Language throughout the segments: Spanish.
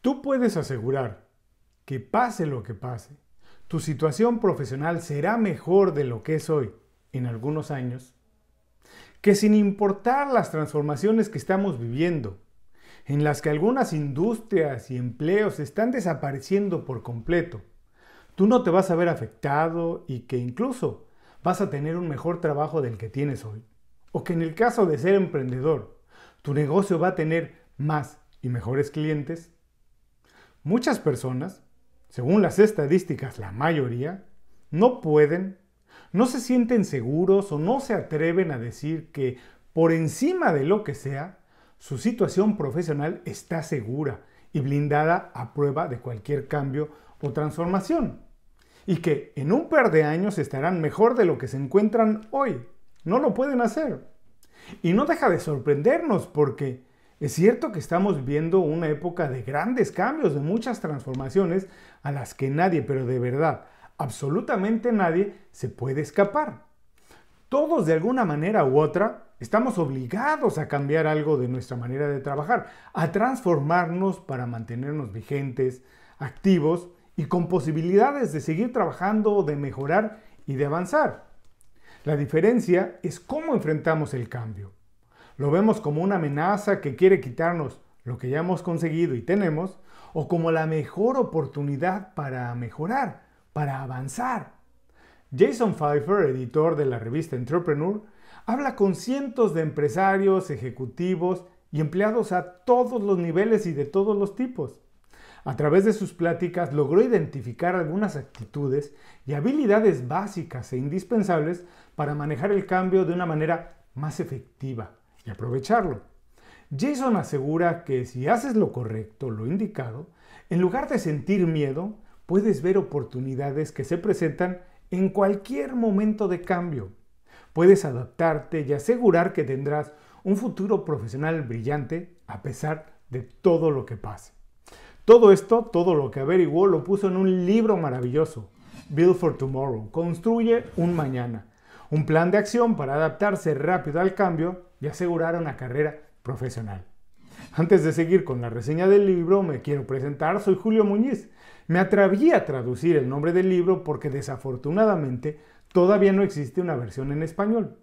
Tú puedes asegurar que pase lo que pase, tu situación profesional será mejor de lo que es hoy en algunos años, que sin importar las transformaciones que estamos viviendo, en las que algunas industrias y empleos están desapareciendo por completo, tú no te vas a ver afectado y que incluso vas a tener un mejor trabajo del que tienes hoy. O que en el caso de ser emprendedor, tu negocio va a tener más y mejores clientes. Muchas personas, según las estadísticas la mayoría, no pueden, no se sienten seguros o no se atreven a decir que por encima de lo que sea, su situación profesional está segura y blindada a prueba de cualquier cambio o transformación. Y que en un par de años estarán mejor de lo que se encuentran hoy. No lo pueden hacer. Y no deja de sorprendernos porque es cierto que estamos viviendo una época de grandes cambios, de muchas transformaciones a las que nadie, pero de verdad, absolutamente nadie se puede escapar. Todos de alguna manera u otra estamos obligados a cambiar algo de nuestra manera de trabajar, a transformarnos para mantenernos vigentes, activos y con posibilidades de seguir trabajando, de mejorar y de avanzar. La diferencia es cómo enfrentamos el cambio lo vemos como una amenaza que quiere quitarnos lo que ya hemos conseguido y tenemos, o como la mejor oportunidad para mejorar, para avanzar. Jason Pfeiffer, editor de la revista Entrepreneur, habla con cientos de empresarios, ejecutivos y empleados a todos los niveles y de todos los tipos. A través de sus pláticas logró identificar algunas actitudes y habilidades básicas e indispensables para manejar el cambio de una manera más efectiva, y aprovecharlo. Jason asegura que si haces lo correcto, lo indicado, en lugar de sentir miedo, puedes ver oportunidades que se presentan en cualquier momento de cambio. Puedes adaptarte y asegurar que tendrás un futuro profesional brillante a pesar de todo lo que pase. Todo esto, todo lo que averiguó, lo puso en un libro maravilloso, Build for Tomorrow, Construye un Mañana, un plan de acción para adaptarse rápido al cambio y asegurar una carrera profesional. Antes de seguir con la reseña del libro, me quiero presentar, soy Julio Muñiz. Me atreví a traducir el nombre del libro porque desafortunadamente todavía no existe una versión en español.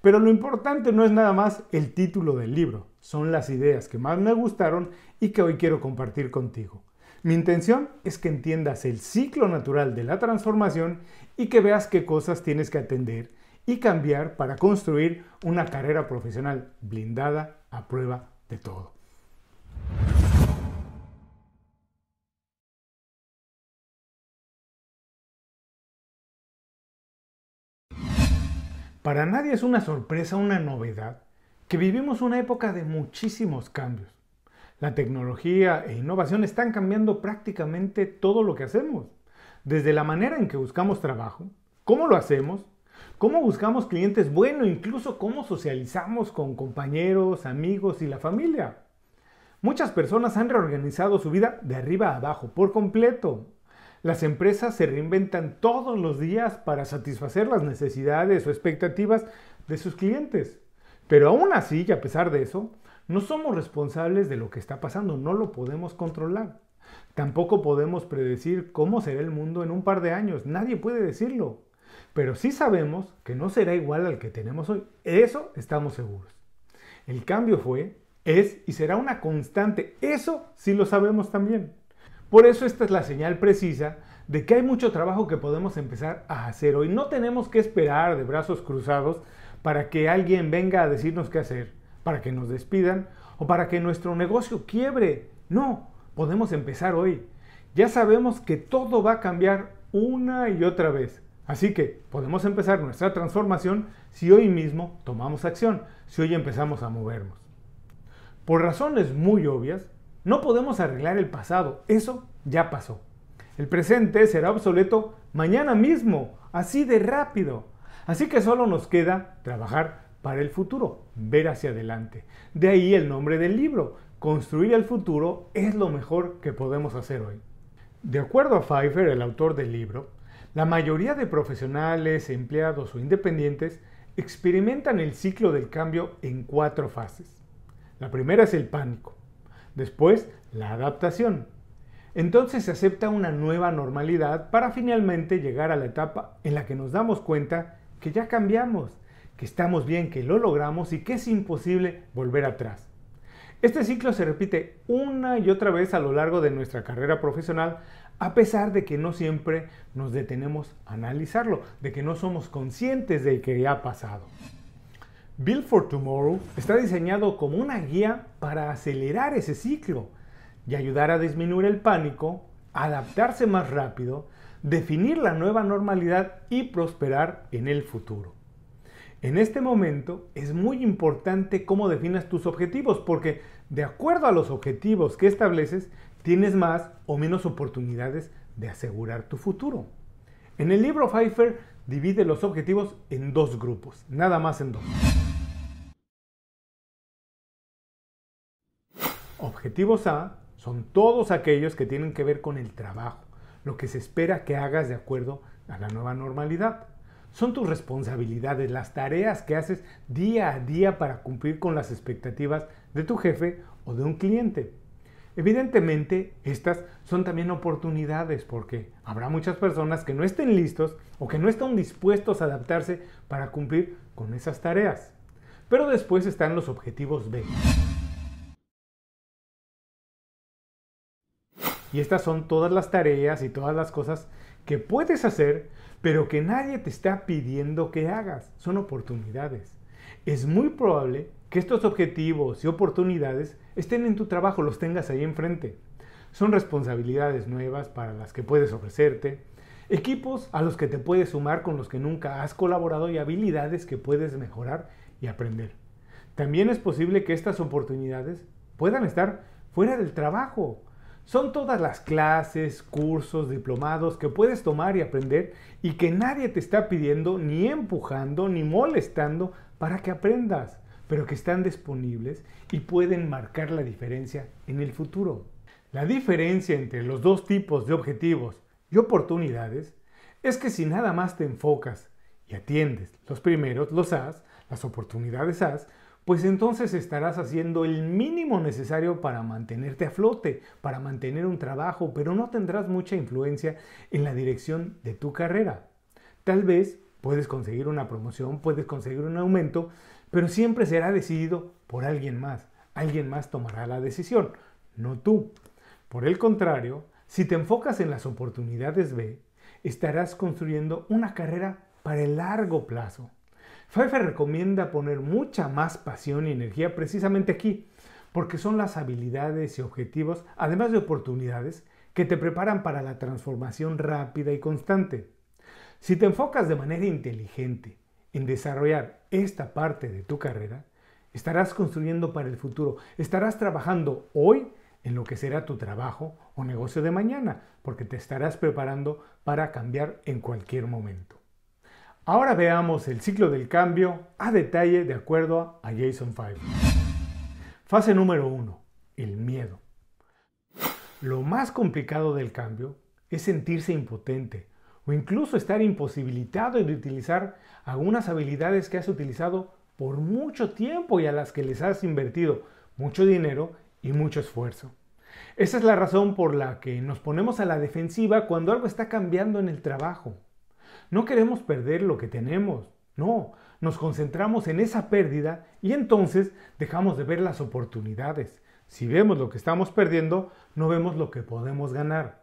Pero lo importante no es nada más el título del libro, son las ideas que más me gustaron y que hoy quiero compartir contigo. Mi intención es que entiendas el ciclo natural de la transformación y que veas qué cosas tienes que atender y cambiar para construir una carrera profesional blindada a prueba de todo. Para nadie es una sorpresa, una novedad, que vivimos una época de muchísimos cambios. La tecnología e innovación están cambiando prácticamente todo lo que hacemos, desde la manera en que buscamos trabajo, cómo lo hacemos, cómo buscamos clientes, bueno, incluso cómo socializamos con compañeros, amigos y la familia. Muchas personas han reorganizado su vida de arriba a abajo, por completo. Las empresas se reinventan todos los días para satisfacer las necesidades o expectativas de sus clientes. Pero aún así, y a pesar de eso, no somos responsables de lo que está pasando, no lo podemos controlar. Tampoco podemos predecir cómo será el mundo en un par de años, nadie puede decirlo. Pero sí sabemos que no será igual al que tenemos hoy. Eso estamos seguros. El cambio fue, es y será una constante. Eso sí lo sabemos también. Por eso esta es la señal precisa de que hay mucho trabajo que podemos empezar a hacer hoy. No tenemos que esperar de brazos cruzados para que alguien venga a decirnos qué hacer, para que nos despidan o para que nuestro negocio quiebre. No, podemos empezar hoy. Ya sabemos que todo va a cambiar una y otra vez. Así que podemos empezar nuestra transformación si hoy mismo tomamos acción, si hoy empezamos a movernos. Por razones muy obvias, no podemos arreglar el pasado, eso ya pasó. El presente será obsoleto mañana mismo, así de rápido. Así que solo nos queda trabajar para el futuro, ver hacia adelante. De ahí el nombre del libro, Construir el futuro es lo mejor que podemos hacer hoy. De acuerdo a Pfeiffer, el autor del libro, la mayoría de profesionales, empleados o independientes experimentan el ciclo del cambio en cuatro fases. La primera es el pánico, después la adaptación. Entonces se acepta una nueva normalidad para finalmente llegar a la etapa en la que nos damos cuenta que ya cambiamos, que estamos bien, que lo logramos y que es imposible volver atrás. Este ciclo se repite una y otra vez a lo largo de nuestra carrera profesional a pesar de que no siempre nos detenemos a analizarlo, de que no somos conscientes de que ha pasado. Build for Tomorrow está diseñado como una guía para acelerar ese ciclo y ayudar a disminuir el pánico, adaptarse más rápido, definir la nueva normalidad y prosperar en el futuro. En este momento es muy importante cómo definas tus objetivos porque de acuerdo a los objetivos que estableces tienes más o menos oportunidades de asegurar tu futuro. En el libro Pfeiffer divide los objetivos en dos grupos, nada más en dos. Objetivos A son todos aquellos que tienen que ver con el trabajo, lo que se espera que hagas de acuerdo a la nueva normalidad. Son tus responsabilidades, las tareas que haces día a día para cumplir con las expectativas de tu jefe o de un cliente. Evidentemente, estas son también oportunidades porque habrá muchas personas que no estén listos o que no están dispuestos a adaptarse para cumplir con esas tareas. Pero después están los objetivos B. Y estas son todas las tareas y todas las cosas que puedes hacer, pero que nadie te está pidiendo que hagas. Son oportunidades. Es muy probable que estos objetivos y oportunidades estén en tu trabajo, los tengas ahí enfrente. Son responsabilidades nuevas para las que puedes ofrecerte, equipos a los que te puedes sumar con los que nunca has colaborado y habilidades que puedes mejorar y aprender. También es posible que estas oportunidades puedan estar fuera del trabajo. Son todas las clases, cursos, diplomados que puedes tomar y aprender y que nadie te está pidiendo, ni empujando, ni molestando para que aprendas pero que están disponibles y pueden marcar la diferencia en el futuro. La diferencia entre los dos tipos de objetivos y oportunidades es que si nada más te enfocas y atiendes los primeros, los has, las oportunidades has, pues entonces estarás haciendo el mínimo necesario para mantenerte a flote, para mantener un trabajo, pero no tendrás mucha influencia en la dirección de tu carrera. Tal vez puedes conseguir una promoción, puedes conseguir un aumento, pero siempre será decidido por alguien más. Alguien más tomará la decisión, no tú. Por el contrario, si te enfocas en las oportunidades B, estarás construyendo una carrera para el largo plazo. Pfeiffer recomienda poner mucha más pasión y energía precisamente aquí, porque son las habilidades y objetivos, además de oportunidades, que te preparan para la transformación rápida y constante. Si te enfocas de manera inteligente en desarrollar esta parte de tu carrera, estarás construyendo para el futuro, estarás trabajando hoy en lo que será tu trabajo o negocio de mañana, porque te estarás preparando para cambiar en cualquier momento. Ahora veamos el ciclo del cambio a detalle de acuerdo a Jason Five. Fase número uno, El miedo. Lo más complicado del cambio es sentirse impotente, o incluso estar imposibilitado de utilizar algunas habilidades que has utilizado por mucho tiempo y a las que les has invertido mucho dinero y mucho esfuerzo. Esa es la razón por la que nos ponemos a la defensiva cuando algo está cambiando en el trabajo. No queremos perder lo que tenemos, no, nos concentramos en esa pérdida y entonces dejamos de ver las oportunidades. Si vemos lo que estamos perdiendo, no vemos lo que podemos ganar.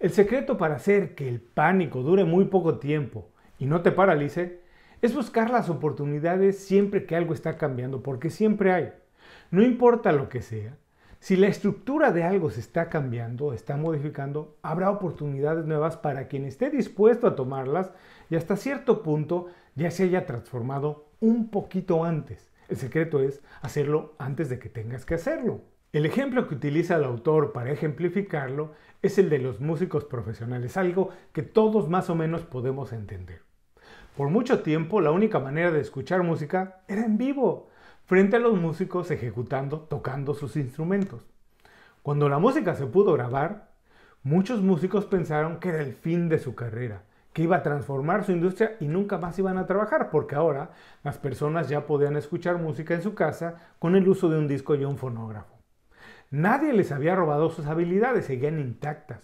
El secreto para hacer que el pánico dure muy poco tiempo y no te paralice es buscar las oportunidades siempre que algo está cambiando, porque siempre hay. No importa lo que sea, si la estructura de algo se está cambiando, está modificando, habrá oportunidades nuevas para quien esté dispuesto a tomarlas y hasta cierto punto ya se haya transformado un poquito antes. El secreto es hacerlo antes de que tengas que hacerlo. El ejemplo que utiliza el autor para ejemplificarlo es el de los músicos profesionales, algo que todos más o menos podemos entender. Por mucho tiempo la única manera de escuchar música era en vivo, frente a los músicos ejecutando, tocando sus instrumentos. Cuando la música se pudo grabar, muchos músicos pensaron que era el fin de su carrera, que iba a transformar su industria y nunca más iban a trabajar, porque ahora las personas ya podían escuchar música en su casa con el uso de un disco y un fonógrafo. Nadie les había robado sus habilidades, seguían intactas,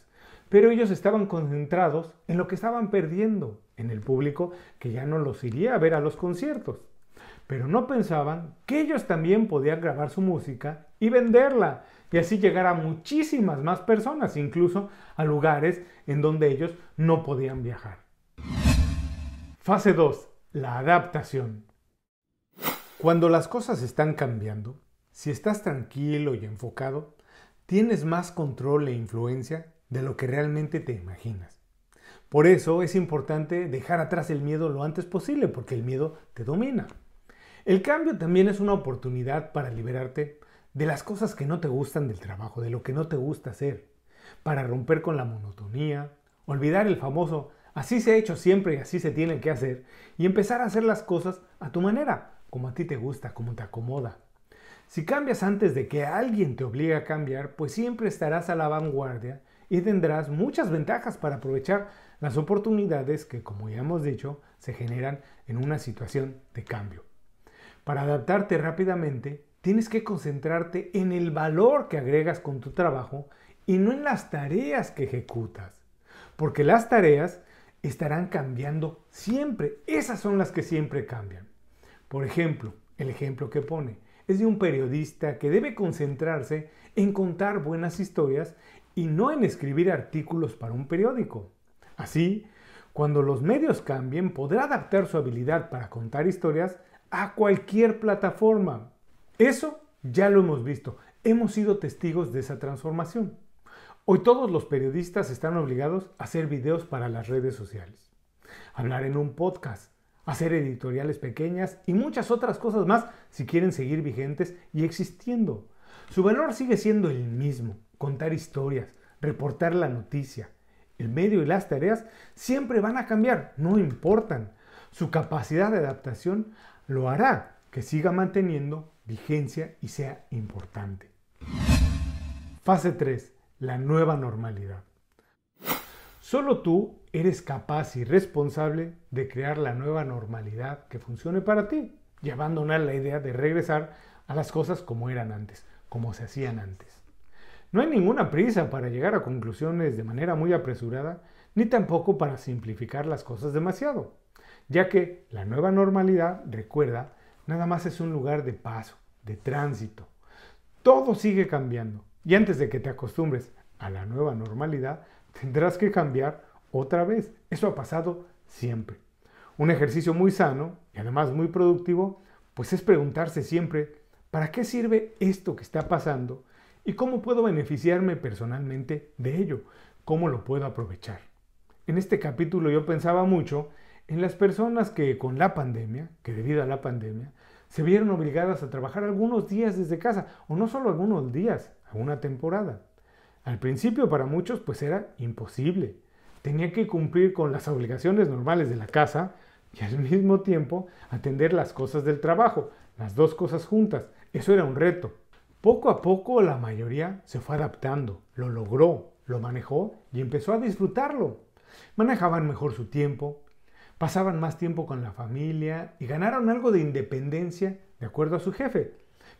pero ellos estaban concentrados en lo que estaban perdiendo, en el público que ya no los iría a ver a los conciertos. Pero no pensaban que ellos también podían grabar su música y venderla, y así llegar a muchísimas más personas, incluso a lugares en donde ellos no podían viajar. Fase 2. La adaptación. Cuando las cosas están cambiando, si estás tranquilo y enfocado, tienes más control e influencia de lo que realmente te imaginas. Por eso es importante dejar atrás el miedo lo antes posible, porque el miedo te domina. El cambio también es una oportunidad para liberarte de las cosas que no te gustan del trabajo, de lo que no te gusta hacer, para romper con la monotonía, olvidar el famoso así se ha hecho siempre y así se tiene que hacer, y empezar a hacer las cosas a tu manera, como a ti te gusta, como te acomoda, si cambias antes de que alguien te obligue a cambiar, pues siempre estarás a la vanguardia y tendrás muchas ventajas para aprovechar las oportunidades que, como ya hemos dicho, se generan en una situación de cambio. Para adaptarte rápidamente, tienes que concentrarte en el valor que agregas con tu trabajo y no en las tareas que ejecutas, porque las tareas estarán cambiando siempre, esas son las que siempre cambian. Por ejemplo, el ejemplo que pone, es de un periodista que debe concentrarse en contar buenas historias y no en escribir artículos para un periódico. Así, cuando los medios cambien, podrá adaptar su habilidad para contar historias a cualquier plataforma. Eso ya lo hemos visto, hemos sido testigos de esa transformación. Hoy todos los periodistas están obligados a hacer videos para las redes sociales, hablar en un podcast, hacer editoriales pequeñas y muchas otras cosas más si quieren seguir vigentes y existiendo. Su valor sigue siendo el mismo, contar historias, reportar la noticia. El medio y las tareas siempre van a cambiar, no importan. Su capacidad de adaptación lo hará que siga manteniendo vigencia y sea importante. Fase 3. La nueva normalidad. Solo tú eres capaz y responsable de crear la nueva normalidad que funcione para ti y abandonar la idea de regresar a las cosas como eran antes, como se hacían antes. No hay ninguna prisa para llegar a conclusiones de manera muy apresurada, ni tampoco para simplificar las cosas demasiado, ya que la nueva normalidad, recuerda, nada más es un lugar de paso, de tránsito. Todo sigue cambiando y antes de que te acostumbres a la nueva normalidad, tendrás que cambiar otra vez. Eso ha pasado siempre. Un ejercicio muy sano y además muy productivo, pues es preguntarse siempre, ¿para qué sirve esto que está pasando? ¿Y cómo puedo beneficiarme personalmente de ello? ¿Cómo lo puedo aprovechar? En este capítulo yo pensaba mucho en las personas que con la pandemia, que debido a la pandemia, se vieron obligadas a trabajar algunos días desde casa, o no solo algunos días, alguna temporada. Al principio para muchos pues era imposible. Tenía que cumplir con las obligaciones normales de la casa y al mismo tiempo atender las cosas del trabajo, las dos cosas juntas. Eso era un reto. Poco a poco la mayoría se fue adaptando, lo logró, lo manejó y empezó a disfrutarlo. Manejaban mejor su tiempo, pasaban más tiempo con la familia y ganaron algo de independencia de acuerdo a su jefe.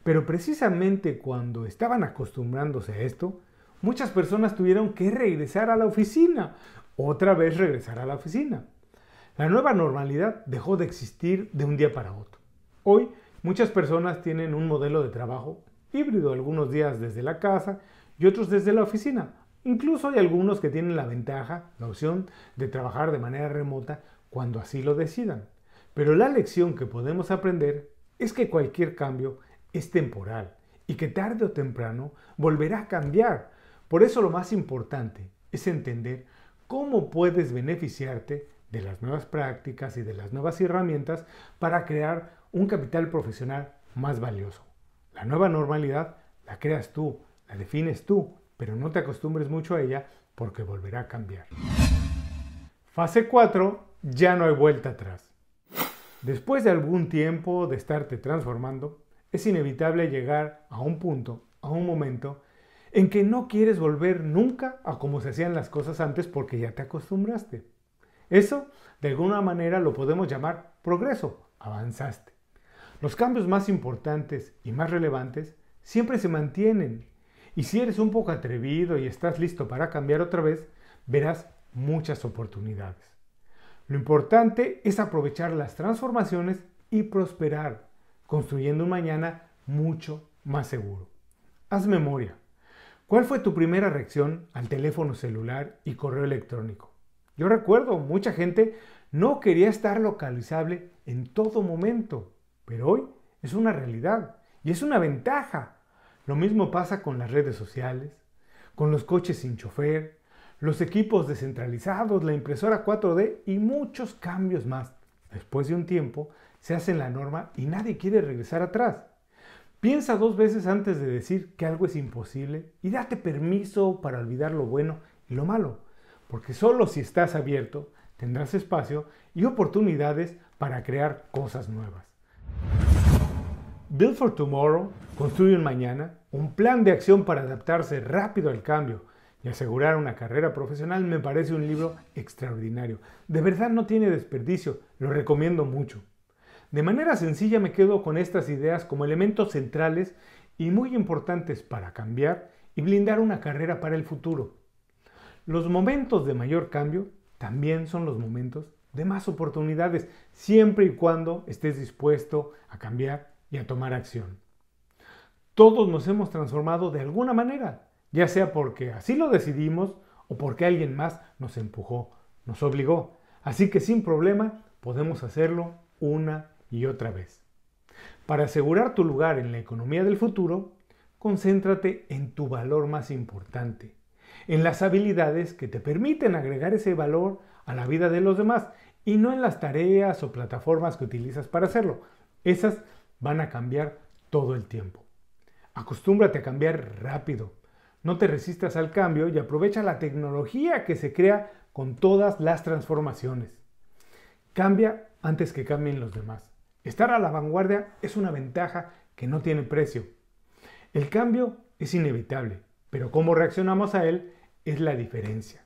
Pero precisamente cuando estaban acostumbrándose a esto, muchas personas tuvieron que regresar a la oficina, otra vez regresar a la oficina. La nueva normalidad dejó de existir de un día para otro. Hoy muchas personas tienen un modelo de trabajo híbrido, algunos días desde la casa y otros desde la oficina. Incluso hay algunos que tienen la ventaja, la opción de trabajar de manera remota cuando así lo decidan. Pero la lección que podemos aprender es que cualquier cambio es temporal y que tarde o temprano volverá a cambiar por eso lo más importante es entender cómo puedes beneficiarte de las nuevas prácticas y de las nuevas herramientas para crear un capital profesional más valioso. La nueva normalidad la creas tú, la defines tú, pero no te acostumbres mucho a ella porque volverá a cambiar. Fase 4, ya no hay vuelta atrás. Después de algún tiempo de estarte transformando, es inevitable llegar a un punto, a un momento en que no quieres volver nunca a como se hacían las cosas antes porque ya te acostumbraste. Eso, de alguna manera, lo podemos llamar progreso, avanzaste. Los cambios más importantes y más relevantes siempre se mantienen. Y si eres un poco atrevido y estás listo para cambiar otra vez, verás muchas oportunidades. Lo importante es aprovechar las transformaciones y prosperar, construyendo un mañana mucho más seguro. Haz memoria. ¿Cuál fue tu primera reacción al teléfono celular y correo electrónico? Yo recuerdo, mucha gente no quería estar localizable en todo momento, pero hoy es una realidad y es una ventaja. Lo mismo pasa con las redes sociales, con los coches sin chofer, los equipos descentralizados, la impresora 4D y muchos cambios más. Después de un tiempo se hace la norma y nadie quiere regresar atrás. Piensa dos veces antes de decir que algo es imposible y date permiso para olvidar lo bueno y lo malo, porque solo si estás abierto tendrás espacio y oportunidades para crear cosas nuevas. Build for Tomorrow construye un mañana, un plan de acción para adaptarse rápido al cambio y asegurar una carrera profesional me parece un libro extraordinario. De verdad no tiene desperdicio, lo recomiendo mucho. De manera sencilla me quedo con estas ideas como elementos centrales y muy importantes para cambiar y blindar una carrera para el futuro. Los momentos de mayor cambio también son los momentos de más oportunidades, siempre y cuando estés dispuesto a cambiar y a tomar acción. Todos nos hemos transformado de alguna manera, ya sea porque así lo decidimos o porque alguien más nos empujó, nos obligó. Así que sin problema podemos hacerlo una y otra vez. Para asegurar tu lugar en la economía del futuro, concéntrate en tu valor más importante, en las habilidades que te permiten agregar ese valor a la vida de los demás y no en las tareas o plataformas que utilizas para hacerlo. Esas van a cambiar todo el tiempo. Acostúmbrate a cambiar rápido. No te resistas al cambio y aprovecha la tecnología que se crea con todas las transformaciones. Cambia antes que cambien los demás. Estar a la vanguardia es una ventaja que no tiene precio. El cambio es inevitable, pero cómo reaccionamos a él es la diferencia.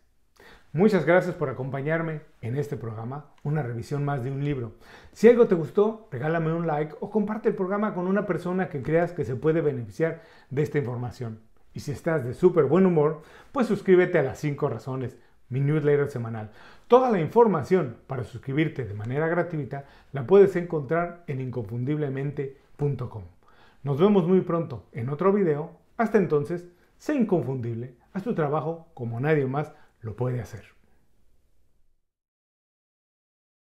Muchas gracias por acompañarme en este programa, una revisión más de un libro. Si algo te gustó, regálame un like o comparte el programa con una persona que creas que se puede beneficiar de esta información. Y si estás de súper buen humor, pues suscríbete a las 5 razones mi newsletter semanal. Toda la información para suscribirte de manera gratuita la puedes encontrar en inconfundiblemente.com. Nos vemos muy pronto en otro video. Hasta entonces, sé inconfundible, haz tu trabajo como nadie más lo puede hacer.